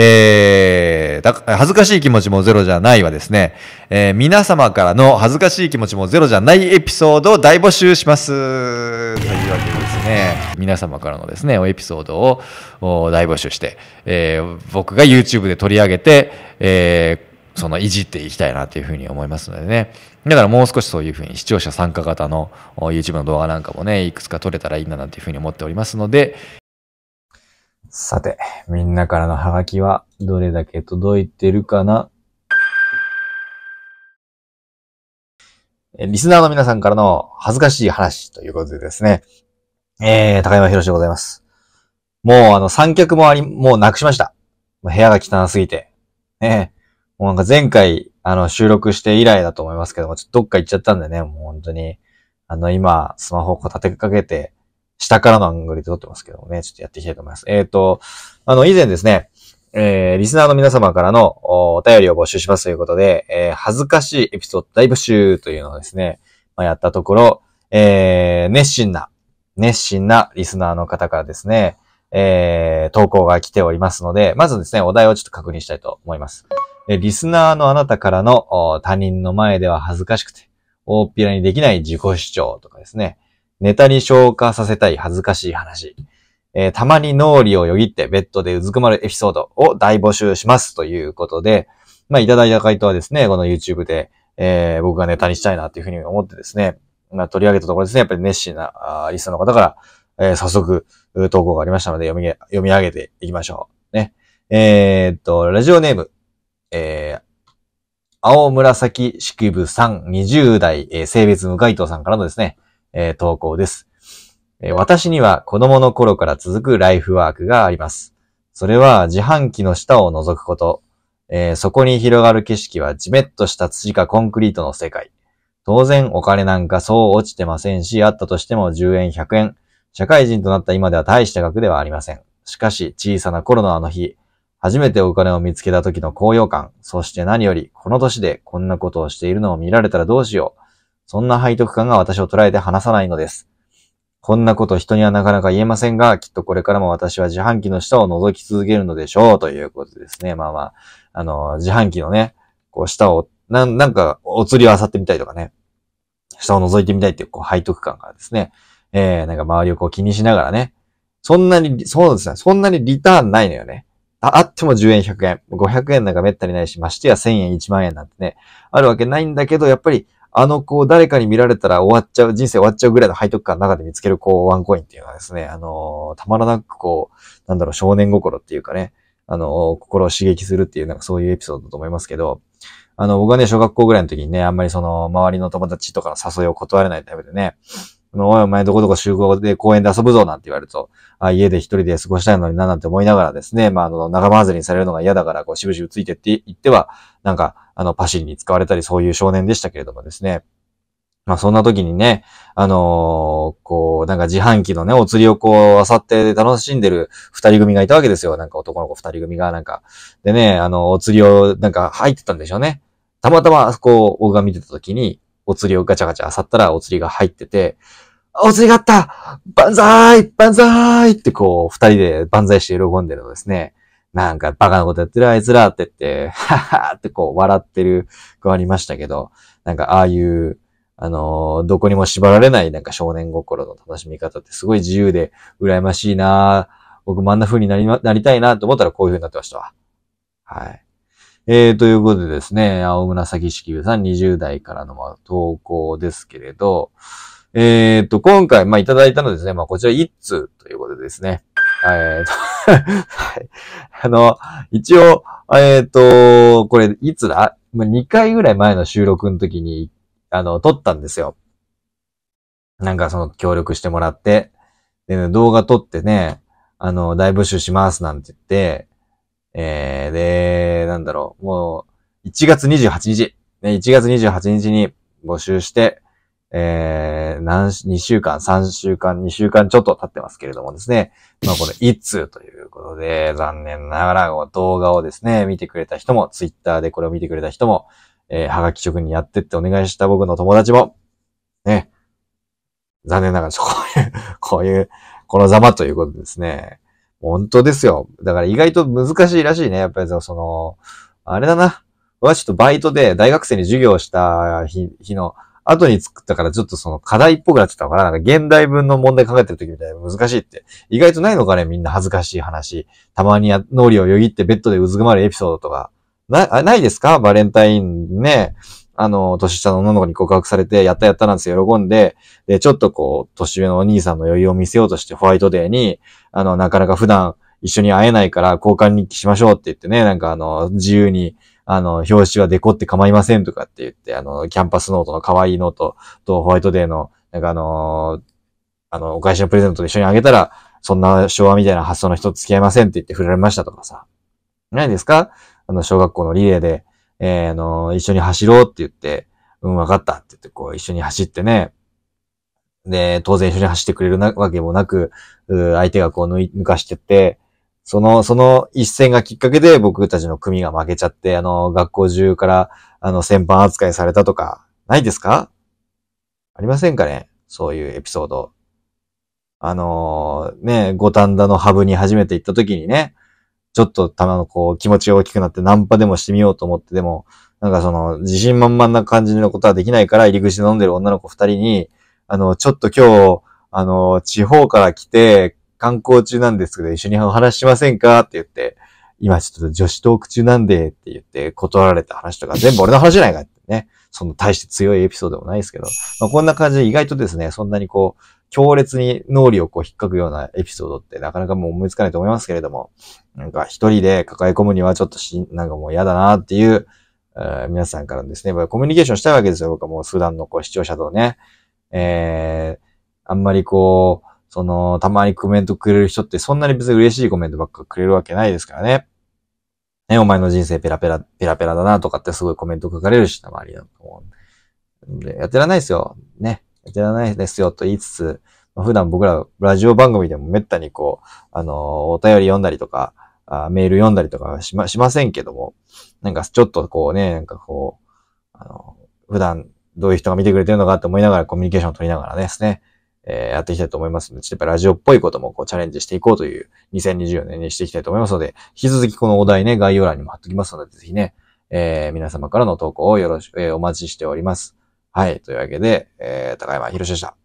えー、恥ずかしい気持ちもゼロじゃないはですね、えー、皆様からの恥ずかしい気持ちもゼロじゃないエピソードを大募集します。というわけでですね、皆様からのですね、エピソードを大募集して、えー、僕が YouTube で取り上げて、えー、そのいじっていきたいなというふうに思いますのでね。だからもう少しそういうふうに視聴者参加型の YouTube の動画なんかもね、いくつか撮れたらいいななんていうふうに思っておりますので、さて、みんなからのハガキはどれだけ届いてるかなえ、リスナーの皆さんからの恥ずかしい話ということでですね。えー、高山博士でございます。もうあの三脚もあり、もうなくしました。部屋が汚すぎて。ねもうなんか前回、あの、収録して以来だと思いますけども、ちょっとどっか行っちゃったんでね、もう本当に。あの、今、スマホをこう立てかけて、下からのアングルで撮ってますけどもね、ちょっとやっていきたいと思います。えっ、ー、と、あの、以前ですね、えー、リスナーの皆様からのお便りを募集しますということで、えー、恥ずかしいエピソード大募集というのをですね、まあ、やったところ、えー、熱心な、熱心なリスナーの方からですね、えー、投稿が来ておりますので、まずですね、お題をちょっと確認したいと思います。えー、リスナーのあなたからの他人の前では恥ずかしくて、大っぴらにできない自己主張とかですね、ネタに消化させたい恥ずかしい話。えー、たまに脳裏をよぎってベッドでうずくまるエピソードを大募集しますということで、まあ、いただいた回答はですね、この YouTube で、えー、僕がネタにしたいなというふうに思ってですね、まあ、取り上げたところですね、やっぱり熱心なあリストの方から、えー、早速、投稿がありましたので読み、読み上げていきましょう。ね。えー、っと、ラジオネーム、えー、青紫式部さん、20代、えー、性別無回答さんからのですね、えー、投稿です、えー。私には子供の頃から続くライフワークがあります。それは自販機の下を覗くこと。えー、そこに広がる景色はじめっとした土かコンクリートの世界。当然お金なんかそう落ちてませんし、あったとしても10円100円。社会人となった今では大した額ではありません。しかし小さな頃のあの日、初めてお金を見つけた時の高揚感、そして何よりこの年でこんなことをしているのを見られたらどうしよう。そんな背徳感が私を捉えて離さないのです。こんなこと人にはなかなか言えませんが、きっとこれからも私は自販機の下を覗き続けるのでしょう、ということですね。まあまあ、あの、自販機のね、こう下を、なん、なんか、お釣りを漁ってみたいとかね、下を覗いてみたいっていう、こう、背徳感がですね、えー、なんか周りをこう気にしながらね、そんなに、そうですね、そんなにリターンないのよね。ああっても10円、100円、500円なんかめったにないし、ましてや1000円、1万円なんてね、あるわけないんだけど、やっぱりあの子を誰かに見られたら終わっちゃう、人生終わっちゃうぐらいの背徳感の中で見つけるこうワンコインっていうのはですね、あのー、たまらなくこう、なんだろう、少年心っていうかね、あのー、心を刺激するっていう、なんかそういうエピソードだと思いますけど、あの、僕はね、小学校ぐらいの時にね、あんまりその、周りの友達とかの誘いを断れないタイプでね、おいお前どこどこ集合で公園で遊ぶぞなんて言われると、あ家で一人で過ごしたいのにななんて思いながらですね、まあ、あの、仲間外れにされるのが嫌だから、こう、しぶしぶついてって言っては、なんか、あの、パシリに使われたり、そういう少年でしたけれどもですね。まあそんな時にね、あのー、こう、なんか自販機のね、お釣りをこう、あさって楽しんでる二人組がいたわけですよ。なんか男の子二人組が、なんか。でね、あの、お釣りを、なんか入ってたんでしょうね。たまたま、こう、僕が見てた時に、お釣りをガチャガチャあさったら、お釣りが入ってて、お釣りがあった万歳万歳ってこう、二人で万歳して喜んでるのですね。なんかバカなことやってるあいつらって言って、ははってこう笑ってる子ありましたけど、なんかああいう、あのー、どこにも縛られないなんか少年心の楽しみ方ってすごい自由で羨ましいな僕もあんな風になり、なりたいなと思ったらこういう風になってましたわ。はい。えー、ということでですね、青紫式部さん20代からのま投稿ですけれど、えー、っと、今回、まあ、いただいたのですね、まあ、こちら1通ということでですね、えっ、と、はい。あの、一応、えっ、ー、と、これ、いつだ ?2 回ぐらい前の収録の時に、あの、撮ったんですよ。なんかその、協力してもらって。で、ね、動画撮ってね、あの、大募集しますなんて言って、えー、で、なんだろう、もう、1月28日、ね、1月28日に募集して、えー、何、2週間、3週間、2週間ちょっと経ってますけれどもですね。まあこれ、一通ということで、残念ながら動画をですね、見てくれた人も、ツイッターでこれを見てくれた人も、えー、はがき職人やってってお願いした僕の友達も、ね、残念ながら、こういう、こういう、このざまということですね。本当ですよ。だから意外と難しいらしいね。やっぱりその、あれだな。僕はちょっとバイトで大学生に授業した日の、後に作ったからちょっとその課題っぽくなってたのかななんか現代文の問題考えてる時みたいに難しいって。意外とないのかねみんな恥ずかしい話。たまに脳裏をよぎってベッドでうずくまるエピソードとか。な、ないですかバレンタインね。あの、年下の女の子に告白されて、やったやったなんですよ、喜んで、で、ちょっとこう、年上のお兄さんの余裕を見せようとして、ホワイトデーに、あの、なかなか普段一緒に会えないから、交換日記しましょうって言ってね、なんかあの、自由に、あの、表紙はデコって構いませんとかって言って、あの、キャンパスノートの可愛いノートとホワイトデーの、なんかあのー、あの、お返しのプレゼントと一緒にあげたら、そんな昭和みたいな発想の人付き合いませんって言って振られましたとかさ。ないですかあの、小学校のリレーで、えー、あのー、一緒に走ろうって言って、うん、わかったって言って、こう、一緒に走ってね。で、当然一緒に走ってくれるわけもなく、相手がこう抜かしてって、その、その一戦がきっかけで僕たちの組が負けちゃって、あの、学校中から、あの、戦犯扱いされたとか、ないですかありませんかねそういうエピソード。あのー、ね、五反田のハブに初めて行った時にね、ちょっとたまのこう気持ちが大きくなってナンパでもしてみようと思ってでも、なんかその自信満々な感じのことはできないから入り口で飲んでる女の子二人に、あの、ちょっと今日、あの、地方から来て、観光中なんですけど、一緒にお話しませんかって言って、今ちょっと女子トーク中なんでって言って断られた話とか全部俺の話じゃないかってね。その大して強いエピソードもないですけど、まあ、こんな感じで意外とですね、そんなにこう、強烈に脳裏をこう引っかくようなエピソードってなかなかもう思いつかないと思いますけれども、なんか一人で抱え込むにはちょっとし、なんかもう嫌だなっていう、えー、皆さんからですね、コミュニケーションしたいわけですよ。僕はもう普段のこう視聴者とね、えー、あんまりこう、その、たまにコメントくれる人ってそんなに別に嬉しいコメントばっかくれるわけないですからね。ね、お前の人生ペラペラ、ペラペラだなとかってすごいコメント書かれるし、たまにだと思う。で、やってらないですよ。ね。やってらないですよと言いつつ、普段僕らラジオ番組でもめったにこう、あのー、お便り読んだりとか、あメール読んだりとかしま、しませんけども、なんかちょっとこうね、なんかこう、あのー、普段どういう人が見てくれてるのかって思いながらコミュニケーションを取りながらですね、えー、やっていきたいと思いますので、ちょっとやっぱラジオっぽいこともこうチャレンジしていこうという2024年にしていきたいと思いますので、引き続きこのお題ね、概要欄にも貼っときますので、ぜひね、えー、皆様からの投稿をよろし、えー、お待ちしております。はい。というわけで、えー、高山博士でした。